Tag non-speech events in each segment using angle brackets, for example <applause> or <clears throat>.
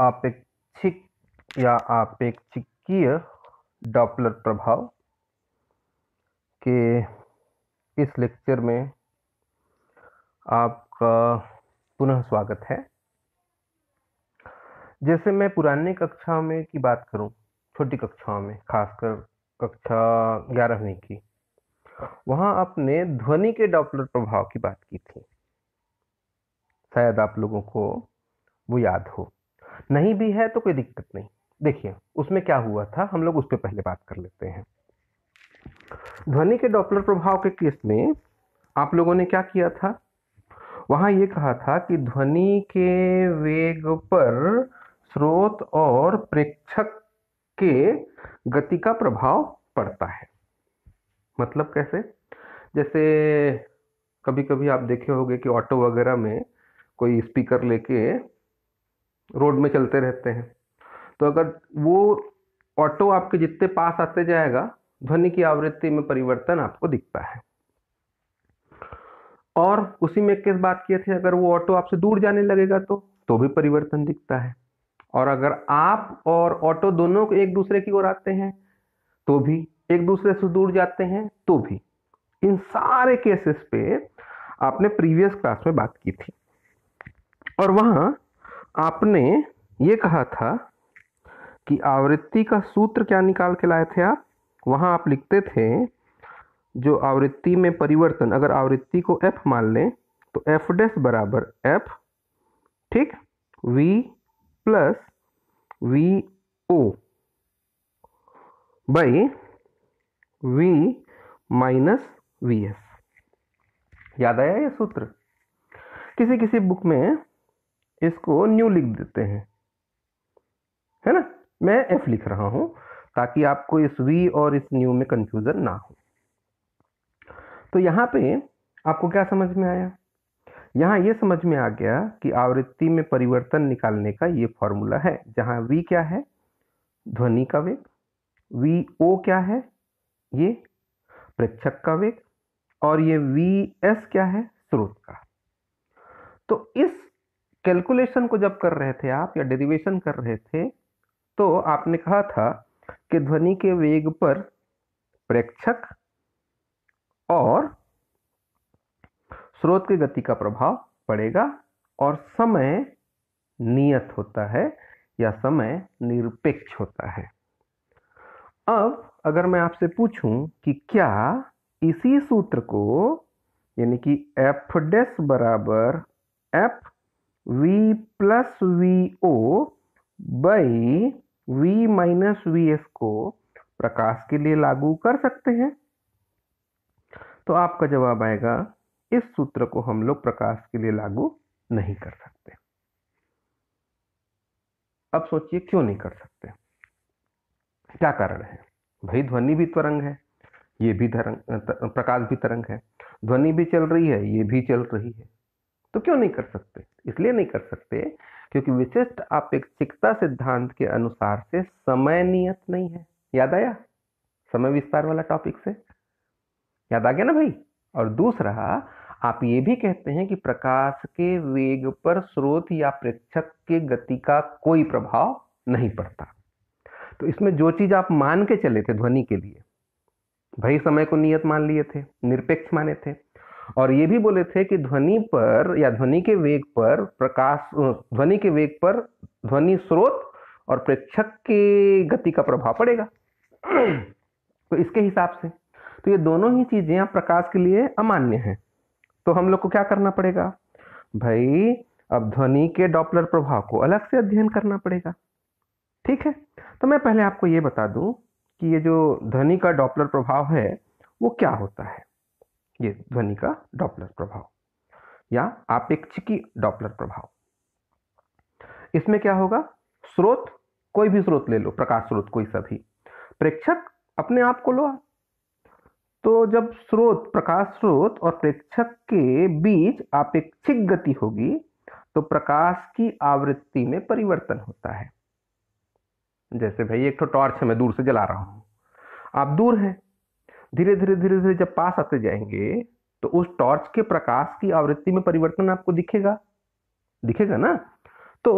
आपेक्षिक या आपेक्षिकीय डॉपलर प्रभाव के इस लेक्चर में आपका पुनः स्वागत है जैसे मैं पुराने कक्षाओं में की बात करूं छोटी कक्षाओं में खासकर कक्षा ग्यारहवीं की वहां आपने ध्वनि के डॉपलर प्रभाव की बात की थी शायद आप लोगों को वो याद हो नहीं भी है तो कोई दिक्कत नहीं देखिए उसमें क्या हुआ था हम लोग उस पर पहले बात कर लेते हैं ध्वनि के डॉपलर प्रभाव के केस में आप लोगों ने क्या किया था वहां यह कहा था कि ध्वनि के वेग पर स्रोत और प्रेक्षक के गति का प्रभाव पड़ता है मतलब कैसे जैसे कभी कभी आप देखे होंगे कि ऑटो वगैरह में कोई स्पीकर लेके रोड में चलते रहते हैं तो अगर वो ऑटो आपके जितने पास आते जाएगा ध्वनि की आवृत्ति में परिवर्तन आपको दिखता है और उसी में किस बात किए थे अगर वो ऑटो आपसे दूर जाने लगेगा तो तो भी परिवर्तन दिखता है और अगर आप और ऑटो दोनों को एक दूसरे की ओर आते हैं तो भी एक दूसरे से दूर जाते हैं तो भी इन सारे केसेस पे आपने प्रीवियस क्लास में बात की थी और वहां आपने ये कहा था कि आवृत्ति का सूत्र क्या निकाल के लाए थे आप वहाँ आप लिखते थे जो आवृत्ति में परिवर्तन अगर आवृत्ति को एफ मान लें तो एफ डैश बराबर एफ ठीक V plus V O by V minus V S याद आया ये सूत्र किसी किसी बुक में इसको न्यू लिख देते हैं है ना मैं एफ लिख रहा हूं ताकि आपको इस वी और इस न्यू में कंफ्यूजन ना हो तो यहां पे आपको क्या समझ में आया यहां यह समझ में आ गया कि आवृत्ति में परिवर्तन निकालने का यह फॉर्मूला है जहां वी क्या है ध्वनि का वेग वी ओ क्या है ये प्रेक्षक का वेग और ये वी एस क्या है स्रोत का तो इस कैलकुलेशन को जब कर रहे थे आप या डेरिवेशन कर रहे थे तो आपने कहा था कि ध्वनि के वेग पर प्रेक्षक और स्रोत की गति का प्रभाव पड़ेगा और समय नियत होता है या समय निरपेक्ष होता है अब अगर मैं आपसे पूछूं कि क्या इसी सूत्र को यानी कि एफ डेस बराबर F v plus V O by V minus V S को प्रकाश के लिए लागू कर सकते हैं तो आपका जवाब आएगा इस सूत्र को हम लोग प्रकाश के लिए लागू नहीं कर सकते अब सोचिए क्यों नहीं कर सकते क्या कारण है भाई ध्वनि भी तरंग है ये भी तरंग प्रकाश भी तरंग है ध्वनि भी चल रही है ये भी चल रही है तो क्यों नहीं कर सकते इसलिए नहीं कर सकते क्योंकि विशिष्ट आपेक्षिकता सिद्धांत के अनुसार से समय नियत नहीं है याद आया समय विस्तार वाला टॉपिक से याद आ गया ना भाई और दूसरा आप ये भी कहते हैं कि प्रकाश के वेग पर स्रोत या प्रेक्षक के गति का कोई प्रभाव नहीं पड़ता तो इसमें जो चीज आप मान के चले थे ध्वनि के लिए भाई समय को नियत मान लिए थे निरपेक्ष माने थे और ये भी बोले थे कि ध्वनि पर या ध्वनि के वेग पर प्रकाश ध्वनि के वेग पर ध्वनि स्रोत और प्रेक्षक की गति का प्रभाव पड़ेगा <clears throat> तो इसके हिसाब से तो ये दोनों ही चीजें आप प्रकाश के लिए अमान्य हैं तो हम लोग को क्या करना पड़ेगा भाई अब ध्वनि के डॉपलर प्रभाव को अलग से अध्ययन करना पड़ेगा ठीक है तो मैं पहले आपको ये बता दूं कि ये जो ध्वनि का डॉपलर प्रभाव है वो क्या होता है ये ध्वनि का डॉपलर प्रभाव या आपेक्षिकी डॉपलर प्रभाव इसमें क्या होगा स्रोत कोई भी स्रोत ले लो प्रकाश स्रोत कोई सा भी प्रेक्षक अपने आप को लो तो जब स्रोत प्रकाश स्रोत और प्रेक्षक के बीच आपेक्षिक गति होगी तो प्रकाश की आवृत्ति में परिवर्तन होता है जैसे भाई एक तो टॉर्च है मैं दूर से जला रहा हूं आप दूर हैं धीरे धीरे धीरे धीरे जब पास आते जाएंगे तो उस टॉर्च के प्रकाश की आवृत्ति में परिवर्तन आपको दिखेगा दिखेगा ना तो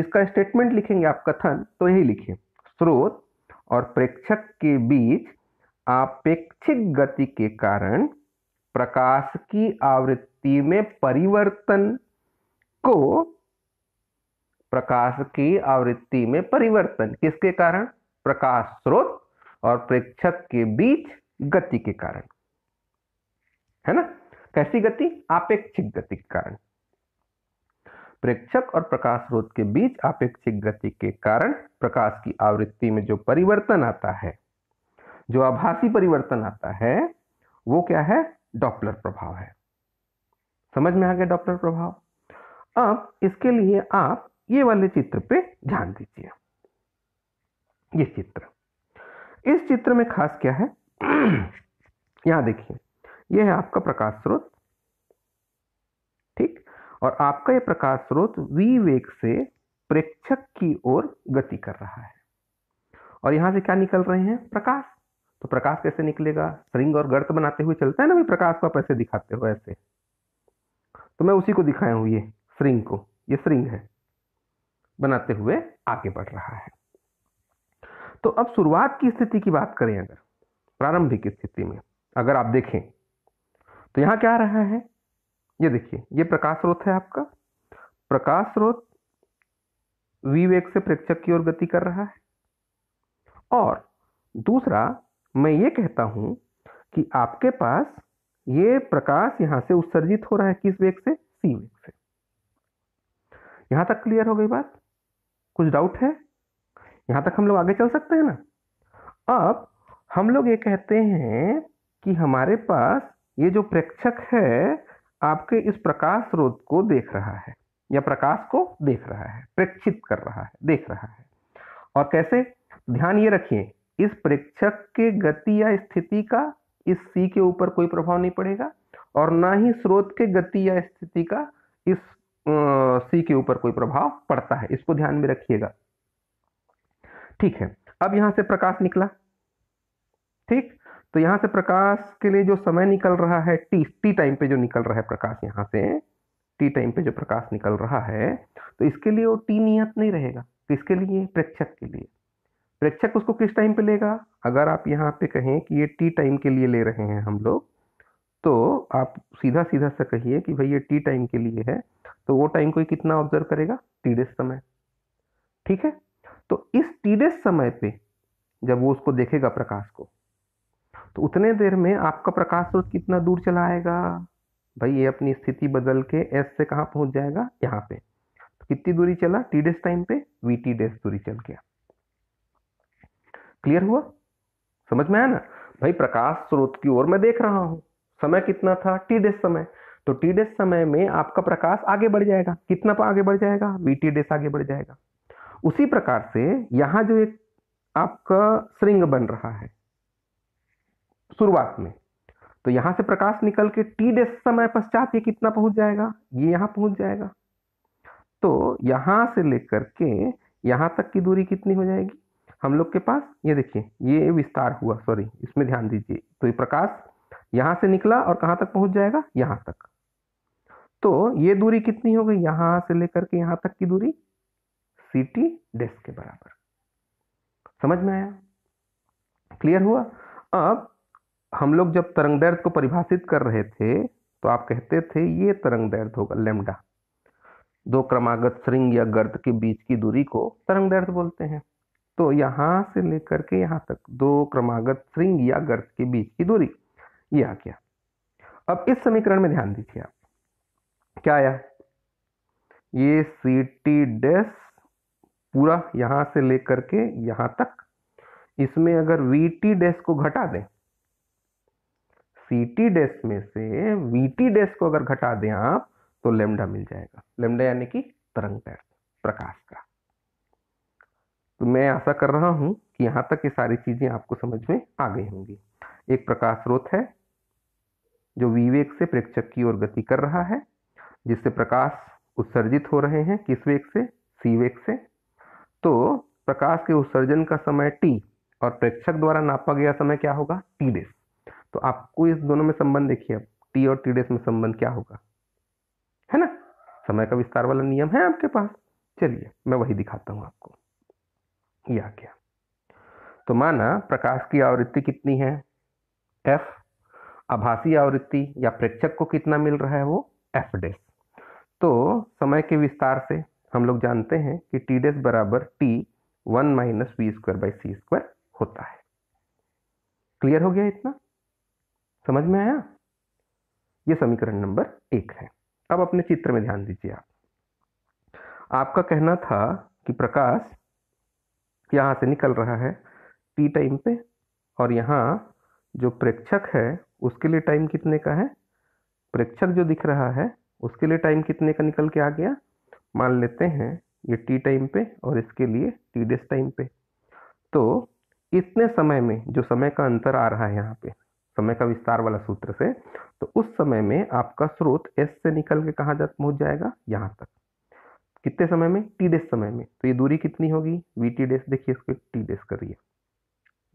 इसका स्टेटमेंट लिखेंगे आप कथन तो यही लिखिए स्रोत और प्रेक्षक के बीच आपेक्षिक गति के कारण प्रकाश की आवृत्ति में परिवर्तन को प्रकाश की आवृत्ति में परिवर्तन किसके कारण प्रकाश स्रोत और प्रेक्षक के बीच गति के कारण है ना कैसी गति आपेक्षिक गति के कारण प्रेक्षक और प्रकाश स्रोत के बीच आपेक्षिक गति के कारण प्रकाश की आवृत्ति में जो परिवर्तन आता है जो आभासी परिवर्तन आता है वो क्या है डॉपलर प्रभाव है समझ में आ गया डॉपलर प्रभाव अब इसके लिए आप ये वाले चित्र पे ध्यान दीजिए ये चित्र इस चित्र में खास क्या है <clears throat> यहां देखिए यह है आपका प्रकाश स्रोत ठीक और आपका यह प्रकाश स्रोत वी वेग से प्रेक्षक की ओर गति कर रहा है और यहां से क्या निकल रहे हैं प्रकाश तो प्रकाश कैसे निकलेगा रिंग और गर्त बनाते हुए चलता है ना भाई प्रकाश को आप ऐसे दिखाते हो ऐसे तो मैं उसी को दिखाया हूं ये श्रृंग को ये श्रृंग है बनाते हुए आगे बढ़ रहा है तो अब शुरुआत की स्थिति की बात करें अगर प्रारंभिक स्थिति में अगर आप देखें तो यहां क्या रहा है ये देखिए ये प्रकाश स्रोत है आपका प्रकाश स्रोत वी वेग से प्रेक्षक की ओर गति कर रहा है और दूसरा मैं ये कहता हूं कि आपके पास ये प्रकाश यहां से उत्सर्जित हो रहा है किस वेग से सी वेग से यहां तक क्लियर हो गई बात कुछ डाउट है यहां तक हम लोग आगे चल सकते हैं ना अब हम लोग ये कहते हैं कि हमारे पास ये जो प्रेक्षक है आपके इस प्रकाश स्रोत को देख रहा है या प्रकाश को देख रहा है प्रेक्षित कर रहा है देख रहा है और कैसे ध्यान ये रखिए इस प्रेक्षक के गति या स्थिति का इस सी के ऊपर कोई प्रभाव नहीं पड़ेगा और ना ही स्रोत के गति या स्थिति का इस सी के ऊपर कोई प्रभाव पड़ता है इसको ध्यान में रखिएगा ठीक है अब यहां से प्रकाश निकला ठीक तो यहां से प्रकाश के लिए जो समय निकल रहा है टी टी टाइम पे जो निकल रहा है प्रकाश यहाँ से टी टाइम पे जो प्रकाश निकल रहा है तो इसके लिए वो टी नियत नहीं रहेगा किसके तो लिए प्रेक्षक के लिए प्रेक्षक उसको किस टाइम पे लेगा अगर आप यहाँ पे कहें कि ये टी टाइम के लिए ले रहे हैं हम लोग तो आप सीधा सीधा सा कहिए कि भाई ये टी टाइम के लिए है तो वो टाइम कोई कितना ऑब्जर्व करेगा टीडेस समय ठीक है तो इस टीडेस समय पे जब वो उसको देखेगा प्रकाश को तो उतने देर में आपका प्रकाश स्रोत कितना दूर चला आएगा भाई ये अपनी स्थिति बदल के एस से कहाँ पहुंच जाएगा यहाँ पे तो कितनी दूरी चला टी डेस टाइम पे वी टी डेस दूरी चल गया क्लियर हुआ समझ में आया ना भाई प्रकाश स्रोत की ओर मैं देख रहा हूं समय कितना था टी डेस समय तो टी डेस समय में आपका प्रकाश आगे बढ़ जाएगा कितना आगे बढ़ जाएगा वी टी डेस आगे बढ़ जाएगा उसी प्रकार से यहां जो एक आपका श्रृंग बन रहा है शुरुआत में तो यहां से प्रकाश निकल के टी डे समय पश्चात ये कितना पहुंच जाएगा ये यहां पहुंच जाएगा तो यहां से लेकर के यहां तक की दूरी कितनी हो जाएगी हम लोग के पास ये देखिए ये विस्तार हुआ सॉरी इसमें ध्यान दीजिए तो ये प्रकाश यहां से निकला और कहां तक पहुंच जाएगा यहां तक तो ये दूरी कितनी हो गई यहां से लेकर के यहां तक की दूरी सी टी के बराबर समझ में आया क्लियर हुआ अब हम लोग जब तरंग दर्द को परिभाषित कर रहे थे तो आप कहते थे ये तरंग दर्द होगा लेमडा दो क्रमागत श्रृंग या गर्द के बीच की दूरी को तरंग दर्द बोलते हैं तो यहां से लेकर के यहां तक दो क्रमागत श्रृंग या गर्द के बीच की दूरी ये आ गया अब इस समीकरण में ध्यान दीजिए आप क्या आया ये सी टी डैश पूरा यहां से लेकर के यहां तक इसमें अगर वी टी डैश को घटा दें सी टी डैश में से वी टी डैश को अगर घटा दें आप तो लेमडा मिल जाएगा लेमडा यानी कि तरंग दैर्थ प्रकाश का तो मैं आशा कर रहा हूं कि यहां तक ये सारी चीजें आपको समझ में आ गई होंगी एक प्रकाश स्रोत है जो विवेक से प्रेक्षक की ओर गति कर रहा है जिससे प्रकाश उत्सर्जित हो रहे हैं किस वेग से सी वेग से तो प्रकाश के उत्सर्जन का समय टी और प्रेक्षक द्वारा नापा गया समय क्या होगा टी डेस तो आपको इस दोनों में संबंध देखिए अब टी और टी डेस में संबंध क्या होगा है ना समय का विस्तार वाला नियम है आपके पास चलिए मैं वही दिखाता हूं आपको ये आ गया तो माना प्रकाश की आवृत्ति कितनी है एफ आभासी आवृत्ति या प्रेक्षक को कितना मिल रहा है वो एफ डेस तो समय के विस्तार से हम लोग जानते हैं कि टी डेस बराबर T one minus V square by C square होता है क्लियर हो गया इतना समझ में आया ये समीकरण नंबर एक है अब अपने चित्र में ध्यान दीजिए आप आपका कहना था कि प्रकाश यहां से निकल रहा है टी टाइम पे और यहाँ जो प्रेक्षक है उसके लिए टाइम कितने का है प्रेक्षक जो दिख रहा है उसके लिए टाइम कितने का निकल के आ गया मान लेते हैं ये टी टाइम पे और इसके लिए टी डेस टाइम पे तो इतने समय में जो समय का अंतर आ रहा है यहाँ पे समय तो का विस्तार वाला सूत्र से तो उस समय में आपका स्रोत एस से निकल के कहाँ जा पहुँच जाएगा यहाँ तक कितने समय में टी डेस समय में तो ये दूरी कितनी होगी वी टी डेस देखिए इसको टी डेस करिए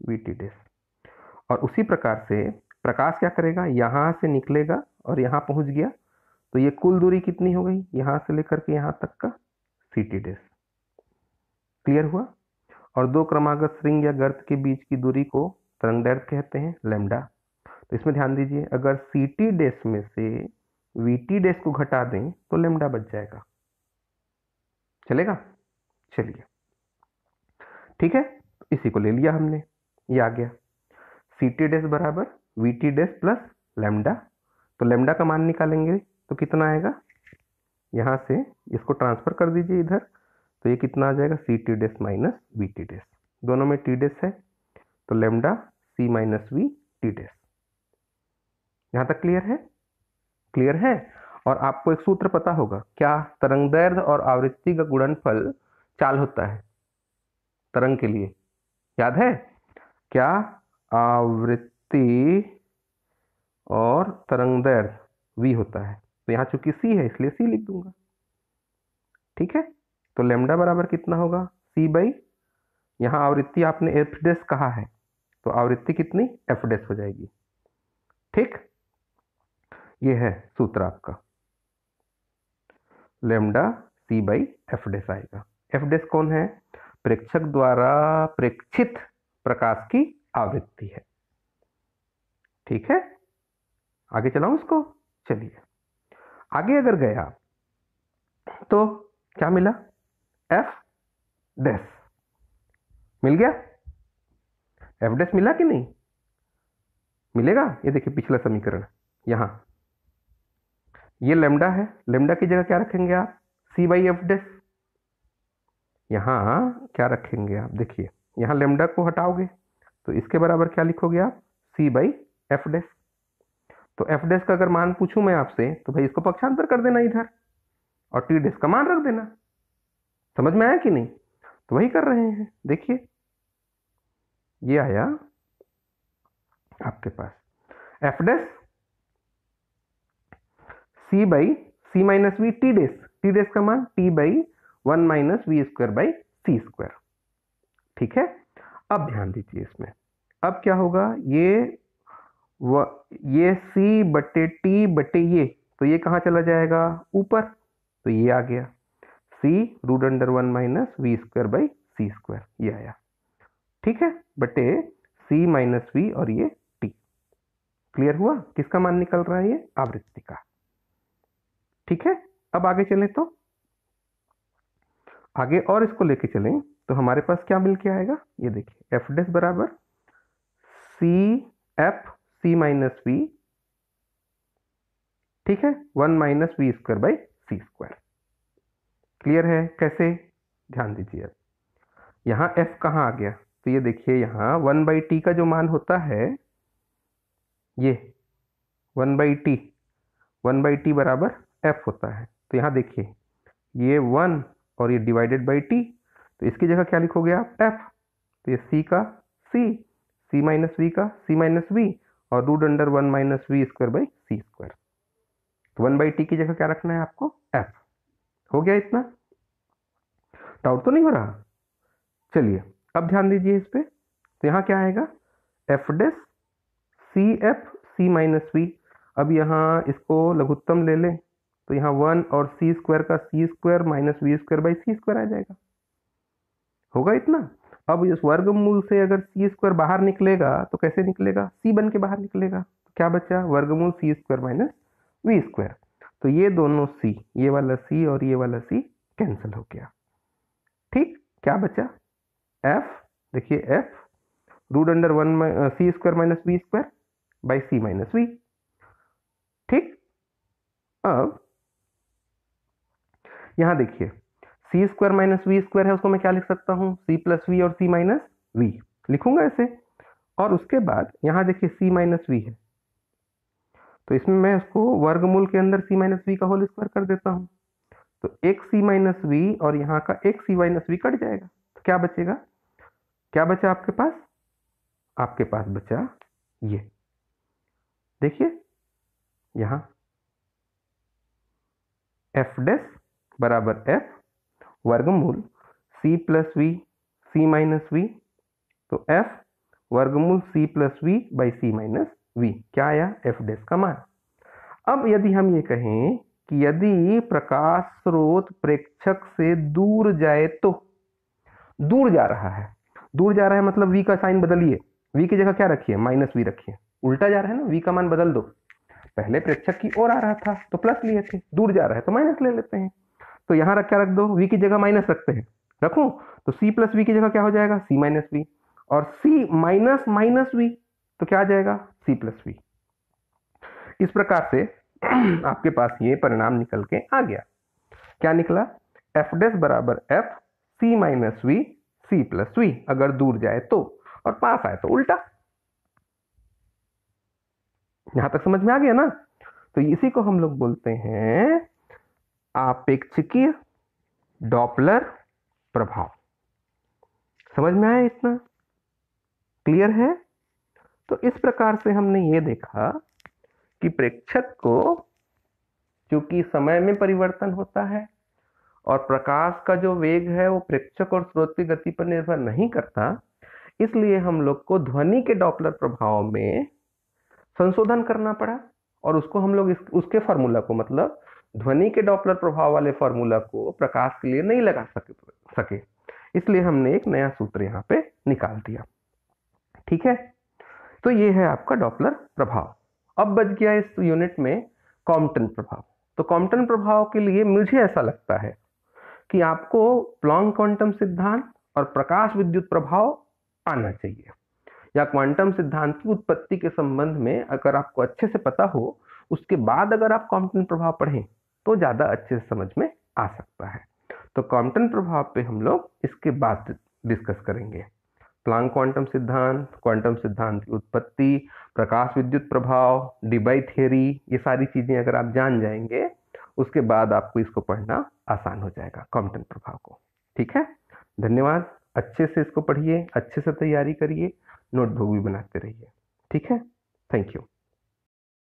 वी टी डेस और उसी प्रकार से प्रकाश क्या करेगा यहाँ से निकलेगा और यहाँ पहुँच गया तो ये कुल दूरी कितनी हो गई यहाँ से लेकर के यहाँ तक का सी टी डेस क्लियर हुआ और दो क्रमागत श्रृंग या गर्त के बीच की दूरी को तरंगदैर्घ्य कहते हैं लेमडा तो इसमें ध्यान दीजिए अगर सी टी डेस में से वी टी डेस को घटा दें तो लेमडा बच जाएगा चलेगा चलिए ठीक है इसी को ले लिया हमने ये आ गया सी टी डेस बराबर V T dash plus lambda तो लेमडा का मान निकालेंगे तो कितना आएगा यहाँ से इसको ट्रांसफर कर दीजिए इधर तो ये कितना आ जाएगा C T dash minus V T dash दोनों में टी डेस है तो lambda C minus V T dash यहां तक क्लियर है क्लियर है और आपको एक सूत्र पता होगा क्या तरंग दर्द और आवृत्ति का गुणनफल चाल होता है तरंग के लिए याद है क्या आवृत्ति और तरंग दर्द वी होता है तो यहां चूंकि सी है इसलिए सी लिख दूंगा ठीक है तो लेमडा बराबर कितना होगा सी बाई यहां आवृत्ति आपने एफ डेस कहा है तो आवृत्ति कितनी एफ डेस हो जाएगी ठीक ये है सूत्र आपका lambda C by F dash आएगा एफ डेस कौन है प्रेक्षक द्वारा प्रेक्षित प्रकाश की आवृत्ति है ठीक है आगे चलाऊं इसको चलिए आगे अगर गया तो क्या मिला एफ डेस मिल गया एफ डेस मिला कि नहीं मिलेगा ये देखिए पिछला समीकरण यहां ये लेमडा है लेमडा की जगह क्या रखेंगे आप सी बाई एफ डेस यहाँ क्या रखेंगे आप देखिए यहाँ लेमडा को हटाओगे तो इसके बराबर क्या लिखोगे आप सी बाई एफ डेस तो एफ डेस का अगर मान पूछूं मैं आपसे तो भाई इसको पक्षांतर कर देना इधर और टी डेस का मान रख देना समझ में आया कि नहीं तो वही कर रहे हैं देखिए ये आया आपके पास F dash C by C minus V T dash T dash का मान T by one minus V square by C square ठीक है अब ध्यान दीजिए इसमें अब क्या होगा ये व ये सी बटे टी बटे ये तो ये कहाँ चला जाएगा ऊपर तो ये आ गया C root under one minus V square by C square ये आया ठीक है बटे सी माइनस वी और ये टी क्लियर हुआ किसका मान निकल रहा है ये आवृत्ति का ठीक है अब आगे चलें तो आगे और इसको लेके चलें तो हमारे पास क्या मिल के आएगा ये देखिए एफ डेस बराबर C F C minus V ठीक है one minus V square by C square clear है कैसे ध्यान दीजिए अब यहां एफ कहां आ गया तो ये देखिए यहां वन बाई टी का जो मान होता है ये one by T one by T बराबर एफ होता है तो यहाँ देखिए ये वन और ये डिवाइडेड बाई टी तो इसकी जगह क्या लिखोगे आप एफ तो ये सी का सी सी माइनस वी का सी माइनस वी और root under one minus V square by C square तो वन बाई टी की जगह क्या रखना है आपको एफ हो गया इतना डाउट तो नहीं हो रहा चलिए अब ध्यान दीजिए इस पर तो यहाँ क्या आएगा F dash C F C minus V अब यहाँ इसको लघुत्तम ले लें तो यहाँ वन और सी स्क्वायर का C square minus V square by C square आ जाएगा होगा इतना अब इस वर्गमूल से अगर सी स्क्वायर बाहर निकलेगा तो कैसे निकलेगा सी बन के बाहर निकलेगा तो क्या बचा वर्गमूल C square minus V square तो ये दोनों सी ये वाला सी और ये वाला सी कैंसिल हो गया ठीक क्या बचा एफ देखिए F root under one C square minus V square by C minus V ठीक अब यहाँ देखिए C square minus V square है उसको मैं क्या लिख सकता हूँ सी प्लस वी और सी माइनस वी लिखूंगा ऐसे और उसके बाद यहाँ देखिए सी माइनस वी है तो इसमें मैं उसको वर्गमूल के अंदर सी माइनस वी का होल स्क्वायर कर देता हूँ तो एक सी माइनस वी और यहाँ का एक सी माइनस वी कट जाएगा तो क्या बचेगा क्या बचा आपके पास आपके पास बचा ये देखिए यहाँ एफ डेस बराबर एफ वर्गमूल C plus V C minus V तो एफ वर्गमूल C plus V by C minus V क्या आया एफ डेस का मान अब यदि हम ये कहें कि यदि प्रकाश स्रोत प्रेक्षक से दूर जाए तो दूर जा रहा है दूर जा रहा है मतलब वी का साइन बदलिए वी की जगह क्या रखिए माइनस वी रखिए उल्टा जा रहा है ना वी का मान बदल दो पहले प्रेक्षक की ओर आ रहा था तो प्लस लिए थे दूर जा रहा है तो माइनस ले लेते हैं तो यहाँ रख क्या रख दो वी की जगह माइनस रखते हैं रखूँ तो सी प्लस वी की जगह क्या हो जाएगा सी माइनस वी और सी माइनस माइनस वी तो क्या आ जाएगा सी प्लस वी इस प्रकार से <clears throat> आपके पास ये परिणाम निकल के आ गया क्या निकला एफ डेस बराबर F C minus V C plus V अगर दूर जाए तो और पास आए तो उल्टा यहां तक समझ में आ गया ना तो इसी को हम लोग बोलते हैं आपेक्षिकीय डॉपलर प्रभाव समझ में आया इतना क्लियर है तो इस प्रकार से हमने ये देखा कि प्रेक्षक को क्योंकि समय में परिवर्तन होता है और प्रकाश का जो वेग है वो प्रेक्षक और स्रोत की गति पर निर्भर नहीं करता इसलिए हम लोग को ध्वनि के डॉपलर प्रभाव में संशोधन करना पड़ा और उसको हम लोग इस, उसके फॉर्मूला को मतलब ध्वनि के डॉपलर प्रभाव वाले फॉर्मूला को प्रकाश के लिए नहीं लगा सके सके इसलिए हमने एक नया सूत्र यहाँ पे निकाल दिया ठीक है तो ये है आपका डॉपलर प्रभाव अब बच गया इस यूनिट में कॉम्पटन प्रभाव तो कॉम्पटन प्रभाव के लिए मुझे ऐसा लगता है कि आपको प्लॉन्ग क्वांटम सिद्धांत और प्रकाश विद्युत प्रभाव आना चाहिए या क्वांटम सिद्धांत की उत्पत्ति के संबंध में अगर आपको अच्छे से पता हो उसके बाद अगर आप कॉम्पटन प्रभाव पढ़ें तो ज़्यादा अच्छे से समझ में आ सकता है तो क्वांटम प्रभाव पे हम लोग इसके बाद डिस्कस करेंगे प्लांग क्वांटम सिद्धांत क्वांटम सिद्धांत की उत्पत्ति प्रकाश विद्युत प्रभाव डिबाई थियरी ये सारी चीज़ें अगर आप जान जाएंगे उसके बाद आपको इसको पढ़ना आसान हो जाएगा क्वांटम प्रभाव को ठीक है धन्यवाद अच्छे से इसको पढ़िए अच्छे से तैयारी करिए नोटबुक भी बनाते रहिए ठीक है थैंक यू